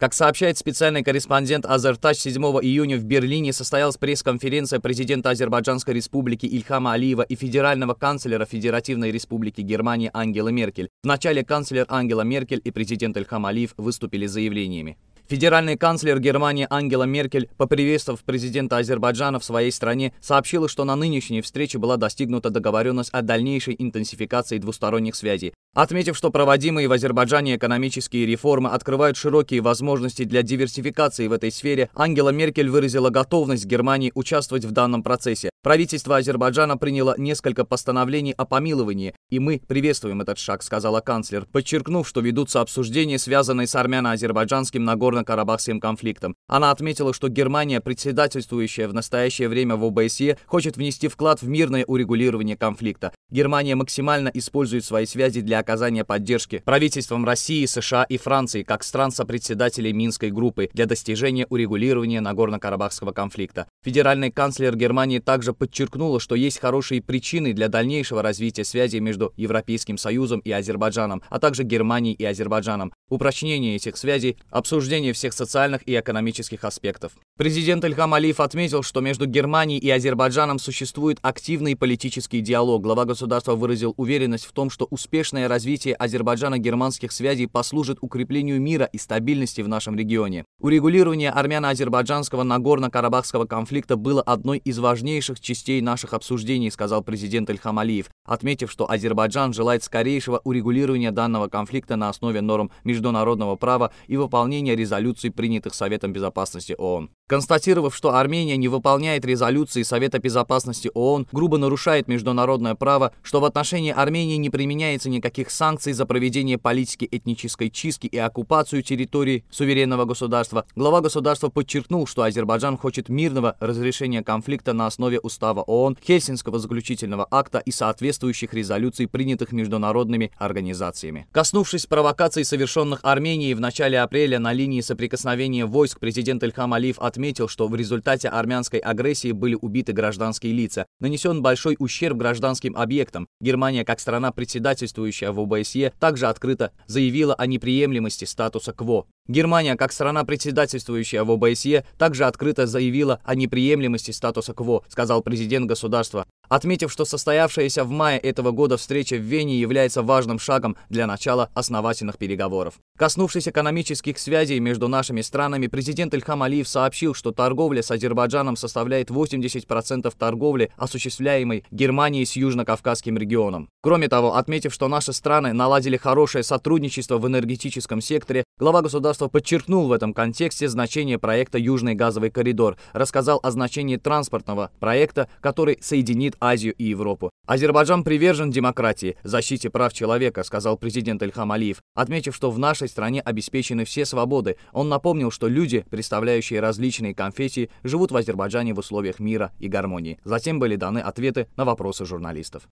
Как сообщает специальный корреспондент Азертач, 7 июня в Берлине состоялась пресс-конференция президента Азербайджанской республики Ильхама Алиева и федерального канцлера Федеративной республики Германии Ангелы Меркель. Вначале канцлер Ангела Меркель и президент Ильхам Алиев выступили с заявлениями. Федеральный канцлер Германии Ангела Меркель, поприветствовав президента Азербайджана в своей стране, сообщила, что на нынешней встрече была достигнута договоренность о дальнейшей интенсификации двусторонних связей, отметив, что проводимые в Азербайджане экономические реформы открывают широкие возможности для диверсификации в этой сфере, Ангела Меркель выразила готовность Германии участвовать в данном процессе. Правительство Азербайджана приняло несколько постановлений о помиловании, и мы приветствуем этот шаг, сказала канцлер, подчеркнув, что ведутся обсуждения, связанные с армяно-азербайджанским Нагорно-Карабахским конфликтом. Она отметила, что Германия, председательствующая в настоящее время в ОБСЕ, хочет внести вклад в мирное урегулирование конфликта. Германия максимально использует свои связи для оказания поддержки правительствам России, США и Франции как стран сопредседателей Минской группы для достижения урегулирования Нагорно-Карабахского конфликта. Федеральный канцлер Германии также также подчеркнула, что есть хорошие причины для дальнейшего развития связи между Европейским Союзом и Азербайджаном, а также Германией и Азербайджаном, упрочнение этих связей, обсуждение всех социальных и экономических аспектов. Президент Ильхам Алиев отметил, что между Германией и Азербайджаном существует активный политический диалог. Глава государства выразил уверенность в том, что успешное развитие Азербайджана-германских связей послужит укреплению мира и стабильности в нашем регионе. Урегулирование армяно-азербайджанского Нагорно-Карабахского конфликта было одной из важнейших важных частей наших обсуждений, сказал президент Ильхам Алиев, отметив, что Азербайджан желает скорейшего урегулирования данного конфликта на основе норм международного права и выполнения резолюций, принятых Советом Безопасности ООН. Констатировав, что Армения не выполняет резолюции Совета Безопасности ООН, грубо нарушает международное право, что в отношении Армении не применяется никаких санкций за проведение политики этнической чистки и оккупацию территории суверенного государства, глава государства подчеркнул, что Азербайджан хочет мирного разрешения конфликта на основе устава ООН, Хельсинского заключительного акта и соответствующих резолюций, принятых международными организациями. Коснувшись провокаций, совершенных Арменией в начале апреля на линии соприкосновения войск, президент Ильхам Алиев отметил, отметил, что в результате армянской агрессии были убиты гражданские лица, нанесен большой ущерб гражданским объектам. Германия, как страна, председательствующая в ОБСЕ, также открыто заявила о неприемлемости статуса КВО. Германия, как страна, председательствующая в ОБСЕ, также открыто заявила о неприемлемости статуса КВО, сказал президент государства отметив, что состоявшаяся в мае этого года встреча в Вене является важным шагом для начала основательных переговоров. Коснувшись экономических связей между нашими странами, президент Ильхам Алиев сообщил, что торговля с Азербайджаном составляет 80% торговли, осуществляемой Германией с Южно-Кавказским регионом. Кроме того, отметив, что наши страны наладили хорошее сотрудничество в энергетическом секторе, глава государства подчеркнул в этом контексте значение проекта «Южный газовый коридор», рассказал о значении транспортного проекта, который соединит Азию и Европу. Азербайджан привержен демократии, защите прав человека, сказал президент Ильхам Алиев, отметив, что в нашей стране обеспечены все свободы. Он напомнил, что люди, представляющие различные конфессии, живут в Азербайджане в условиях мира и гармонии. Затем были даны ответы на вопросы журналистов.